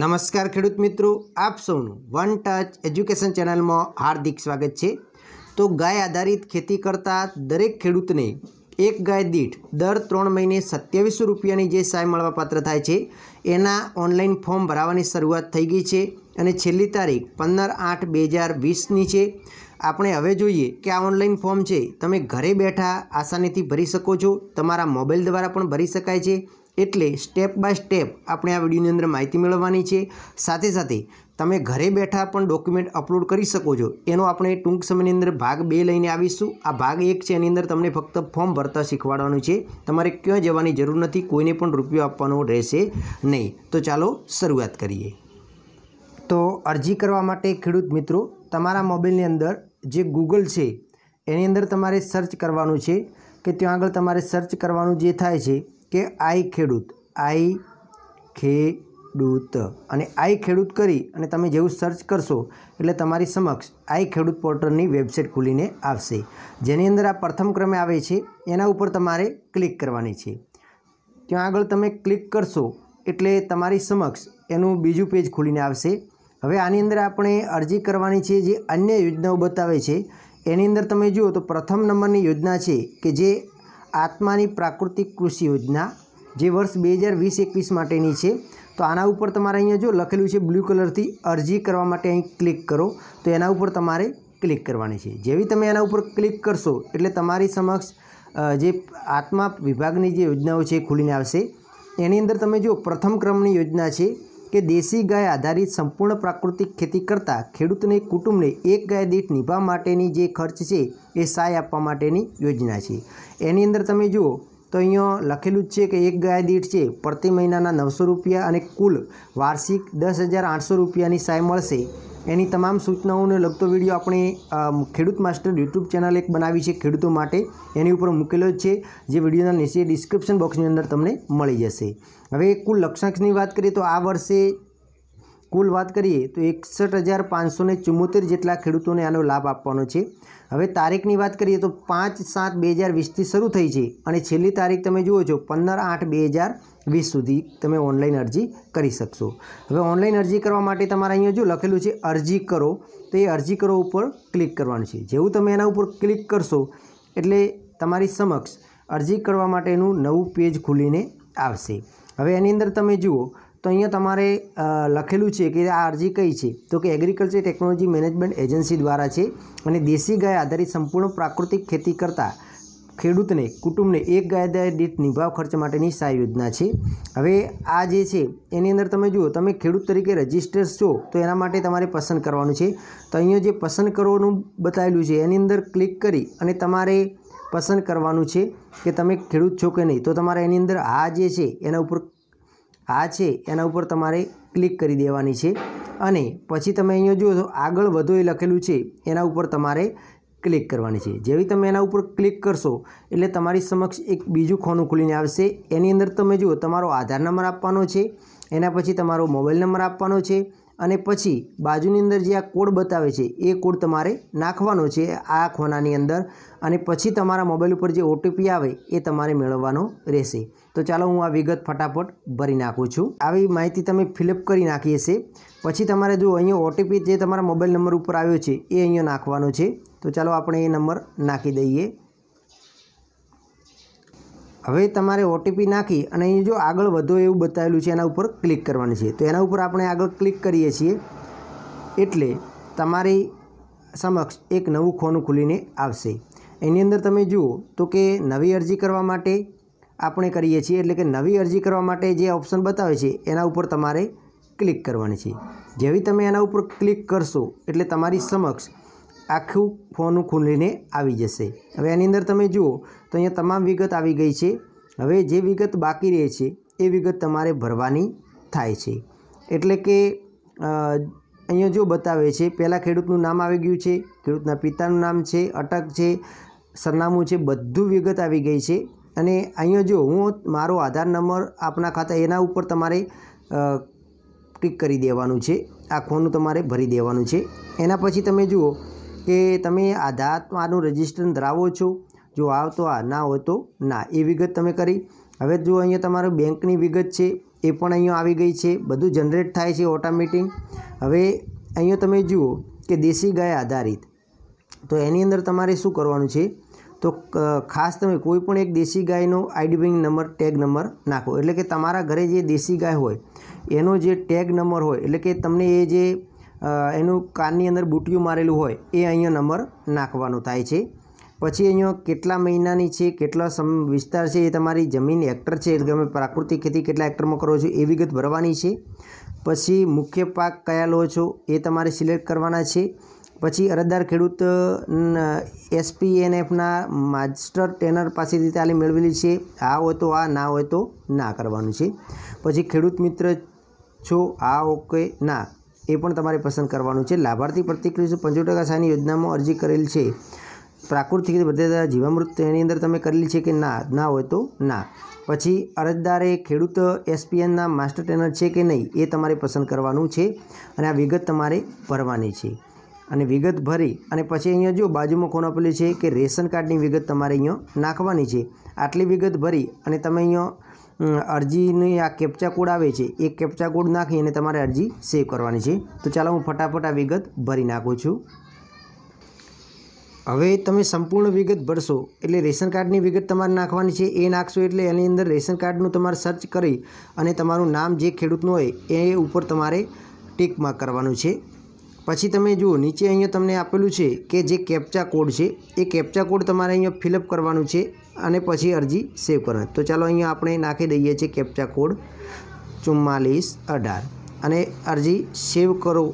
નમસ્કાર ખેડૂત મિત્રો આપ સૌનું વન ટચ એજ્યુકેશન ચેનલમાં હાર્દિક સ્વાગત છે તો ગાય આધારિત ખેતી કરતા દરેક ખેડૂતને એક ગાય દીઠ દર ત્રણ મહિને સત્યાવીસો રૂપિયાની જે સહાય મળવાપાત્ર થાય છે એના ઓનલાઈન ફોર્મ ભરાવાની શરૂઆત થઈ ગઈ છે અને છેલ્લી તારીખ પંદર આઠ બે હજાર વીસની છે આપણે હવે જોઈએ કે આ ઓનલાઈન ફોર્મ છે તમે ઘરે બેઠા આસાનીથી ભરી શકો છો તમારા મોબાઈલ દ્વારા પણ ભરી શકાય છે એટલે સ્ટેપ બાય સ્ટેપ આપણે આ વિડીયોની અંદર માહિતી મેળવવાની છે સાથે સાથે તમે ઘરે બેઠા પણ ડોક્યુમેન્ટ અપલોડ કરી શકો છો એનો આપણે ટૂંક સમયની અંદર ભાગ બે લઈને આવીશું આ ભાગ એક છે એની અંદર તમને ફક્ત ફોર્મ ભરતા શીખવાડવાનું છે તમારે ક્યાં જવાની જરૂર નથી કોઈને પણ રૂપિયો આપવાનો રહેશે નહીં તો ચાલો શરૂઆત કરીએ તો અરજી કરવા માટે ખેડૂત મિત્રો તમારા મોબાઈલની અંદર જે ગૂગલ છે એની અંદર તમારે સર્ચ કરવાનું છે કે ત્યાં આગળ તમારે સર્ચ કરવાનું જે થાય છે કે આઈ ખેડૂત આઈ ખેડૂત અને આઈ ખેડૂત કરી અને તમે જેવું સર્ચ કરશો એટલે તમારી સમક્ષ આઈ ખેડૂત પોર્ટલની વેબસાઇટ ખુલીને આવશે જેની અંદર આ પ્રથમ ક્રમે આવે છે એના ઉપર તમારે ક્લિક કરવાની છે ત્યાં આગળ તમે ક્લિક કરશો એટલે તમારી સમક્ષ એનું બીજું પેજ ખુલીને આવશે હવે આની અંદર આપણે અરજી કરવાની છે જે અન્ય યોજનાઓ બતાવે છે એની અંદર તમે જુઓ તો પ્રથમ નંબરની યોજના છે કે જે આત્માની પ્રાકૃતિક કૃષિ યોજના જે વર્ષ 2020-21 માટેની છે તો આના ઉપર તમારે અહીંયા જો લખેલું છે બ્લુ કલર થી અરજી કરવા માટે અહીં ક્લિક કરો તો એના ઉપર તમારે ક્લિક કરવાની છે જેવી તમે એના ઉપર ક્લિક કરશો એટલે તમારી સમક્ષ જે આત્મા વિભાગની જે યોજનાઓ છે એ ખુલીને આવશે એની અંદર તમે જો પ્રથમ ક્રમની યોજના છે કે દેશી ગાય આધારિત સંપૂર્ણ પ્રાકૃતિક ખેતી કરતાં ખેડૂતને કુટુંબને એક ગાય દીઠ નિભા માટેની જે ખર્ચ છે એ સહાય આપવા માટેની યોજના છે એની અંદર તમે જુઓ તો અહીંયા લખેલું જ છે કે એક ગાય દીઠ છે પ્રતિ મહિનાના નવસો રૂપિયા અને કુલ વાર્ષિક દસ હજાર આઠસો રૂપિયાની સહાય મળશે એની તમામ સૂચનાઓને લગતો વિડીયો આપણે ખેડૂત માસ્ટર યુટ્યુબ ચેનલ એક બનાવી છે ખેડૂતો માટે એની ઉપર મૂકેલો જ છે જે વિડીયોના નીચે ડિસ્ક્રિપ્શન બોક્સની અંદર તમને મળી જશે હવે કુલ લક્ષ્યાંકની વાત કરીએ તો આ વર્ષે કુલ વાત કરીએ તો એકસઠ હજાર પાંચસો ચુમ્મોતેર જેટલા ખેડૂતોને આનો લાભ આપવાનો છે હવે તારીખની વાત કરીએ તો પાંચ સાત બે હજાર વીસથી શરૂ થઈ છે અને છેલ્લી તારીખ તમે જુઓ છો પંદર આઠ બે હજાર વીસ સુધી તમે ઓનલાઈન અરજી કરી શકશો હવે ઓનલાઈન અરજી કરવા માટે તમારે અહીંયા જો લખેલું છે અરજી કરો તો એ અરજી કરો ઉપર ક્લિક કરવાનું છે જેવું તમે એના ઉપર ક્લિક કરશો એટલે તમારી સમક્ષ અરજી કરવા માટેનું નવું પેજ ખુલીને આવશે હવે એની અંદર તમે જુઓ તો અહીંયા તમારે લખેલું છે કે આ અરજી કઈ છે તો કે એગ્રીકલ્ચર ટેકનોલોજી મેનેજમેન્ટ એજન્સી દ્વારા છે અને દેશી ગાય આધારિત સંપૂર્ણ પ્રાકૃતિક ખેતી કરતાં ખેડૂતને કુટુંબને એક ગાયદાય દીઠ નિભાવ ખર્ચ માટેની સહાય યોજના છે હવે આ જે છે એની અંદર તમે જુઓ તમે ખેડૂત તરીકે રજિસ્ટર છો તો એના માટે તમારે પસંદ કરવાનું છે તો અહીંયા જે પસંદ કરવાનું બતાવેલું છે એની અંદર ક્લિક કરી અને તમારે પસંદ કરવાનું છે કે તમે ખેડૂત છો કે નહીં તો તમારે એની અંદર આ જે છે એના ઉપર આ છે એના ઉપર તમારે ક્લિક કરી દેવાની છે અને પછી તમે અહીંયા જુઓ તો આગળ વધુ એ લખેલું છે એના ઉપર તમારે ક્લિક કરવાની છે જેવી તમે એના ઉપર ક્લિક કરશો એટલે તમારી સમક્ષ એક બીજું ખોનું ખુલીને આવશે એની અંદર તમે જુઓ તમારો આધાર નંબર આપવાનો છે એના પછી તમારો મોબાઈલ નંબર આપવાનો છે અને પછી બાજુની અંદર જે આ કોડ બતાવે છે એ કોડ તમારે નાખવાનો છે આ ખોનાની અંદર અને પછી તમારા મોબાઈલ ઉપર જે ઓટીપી આવે એ તમારે મેળવવાનો રહેશે તો ચાલો હું આ વિગત ફટાફટ ભરી નાખું છું આવી માહિતી તમે ફિલઅપ કરી નાખી હશે પછી તમારે જો અહીંયા ઓટીપી જે તમારા મોબાઈલ નંબર ઉપર આવ્યો છે એ અહીંયા નાખવાનો છે તો ચાલો આપણે એ નંબર નાખી દઈએ હવે તમારે ઓટીપી નાખી અને અહીં જો આગળ વધો એવું બતાવેલું છે એના ઉપર ક્લિક કરવાની છે તો એના ઉપર આપણે આગળ ક્લિક કરીએ છીએ એટલે તમારી સમક્ષ એક નવું ખોનું ખુલીને આવશે એની અંદર તમે જુઓ તો કે નવી અરજી કરવા માટે આપણે કરીએ છીએ એટલે કે નવી અરજી કરવા માટે જે ઓપ્શન બતાવે છે એના ઉપર તમારે ક્લિક કરવાની છે જેવી તમે એના ઉપર ક્લિક કરશો એટલે તમારી સમક્ષ આખું ફોન ખોલીને આવી જશે હવે આની અંદર તમે જુઓ તો અહીંયા તમામ વિગત આવી ગઈ છે હવે જે વિગત બાકી રહે છે એ વિગત તમારે ભરવાની થાય છે એટલે કે અહીંયા જો બતાવે છે પહેલાં ખેડૂતનું નામ આવી ગયું છે ખેડૂતના પિતાનું નામ છે અટક છે સરનામું છે બધું વિગત આવી ગઈ છે અને અહીંયા જો હું મારો આધાર નંબર આપના ખાતા એના ઉપર તમારે ટીક કરી દેવાનું છે આ ખોનું તમારે ભરી દેવાનું છે એના પછી તમે જુઓ કે તમે આધાત્માનું રજિસ્ટ્રેશન ધરાવો છો જો આવ તો આ ના હોય તો ના એ વિગત તમે કરી હવે જો અહીંયા તમારો બેંકની વિગત છે એ પણ અહીંયા આવી ગઈ છે બધું જનરેટ થાય છે ઓટોમેટિક હવે અહીંયા તમે જુઓ કે દેશી ગાય આધારિત તો એની અંદર તમારે શું કરવાનું છે તો ખાસ તમે કોઈ પણ એક દેશી ગાયનો આઈડી નંબર ટેગ નંબર નાખો એટલે કે તમારા ઘરે જે દેશી ગાય હોય એનો જે ટેગ નંબર હોય એટલે કે તમને એ જે એનું કાનની અંદર બુટિયું મારેલું હોય એ અહીંયા નંબર નાખવાનો થાય છે પછી અહીંયા કેટલા મહિનાની છે કેટલા સમ વિસ્તાર છે એ તમારી જમીન હેક્ટર છે એટલે અમે પ્રાકૃતિક ખેતી કેટલા હેક્ટરમાં કરો છો એ વિગત ભરવાની છે પછી મુખ્ય પાક કયા લો છો એ તમારે સિલેક્ટ કરવાના છે પછી અરજદાર ખેડૂત એસપીએનએફના માસ્ટર ટ્રેનર પાસેથી તાલીમ મેળવેલી છે આ હોય તો આ ના હોય તો ના કરવાનું છે પછી ખેડૂત મિત્ર છો આ ઓકે ના એ પણ તમારે પસંદ કરવાનું છે લાભાર્થી પ્રતિક રૂપિયા પંચોતેર ટકા સહાયની યોજનામાં અરજી કરેલ છે પ્રાકૃતિક રીતે બધા જીવામૃત એની અંદર તમે કરેલી છે કે ના ના હોય તો ના પછી અરજદારે ખેડૂત એસપીએનના માસ્ટર ટ્રેનર છે કે નહીં એ તમારે પસંદ કરવાનું છે અને આ વિગત તમારે ભરવાની છે અને વિગત ભરી અને પછી અહીંયા જો બાજુમાં કોણ આપેલી છે કે રેશન કાર્ડની વિગત તમારે અહીંયા નાખવાની છે આટલી વિગત ભરી અને તમે અહીંયા અરજીની આ કેપ્ચા કોડ આવે છે એ કેપ્ચા કોડ નાખી અને તમારે અરજી સેવ કરવાની છે તો ચાલો હું ફટાફટ આ વિગત ભરી નાખું છું હવે તમે સંપૂર્ણ વિગત ભરશો એટલે રેશન કાર્ડની વિગત તમારે નાખવાની છે એ નાખશો એટલે એની અંદર રેશન કાર્ડનું તમારે સર્ચ કરી અને તમારું નામ જે ખેડૂતનું હોય એ ઉપર તમારે ટીક માર્ક કરવાનું છે પછી તમે જુઓ નીચે અહીંયા તમને આપેલું છે કે જે કેપ્ચા કોડ છે એ કેપ્ચા કોડ તમારે અહીંયા ફિલઅપ કરવાનું છે અને પછી અરજી સેવ કરવાની તો ચાલો અહીંયા આપણે નાખી દઈએ છીએ કેપ્ચા કોડ ચુમ્માલીસ અઢાર અને અરજી સેવ કરો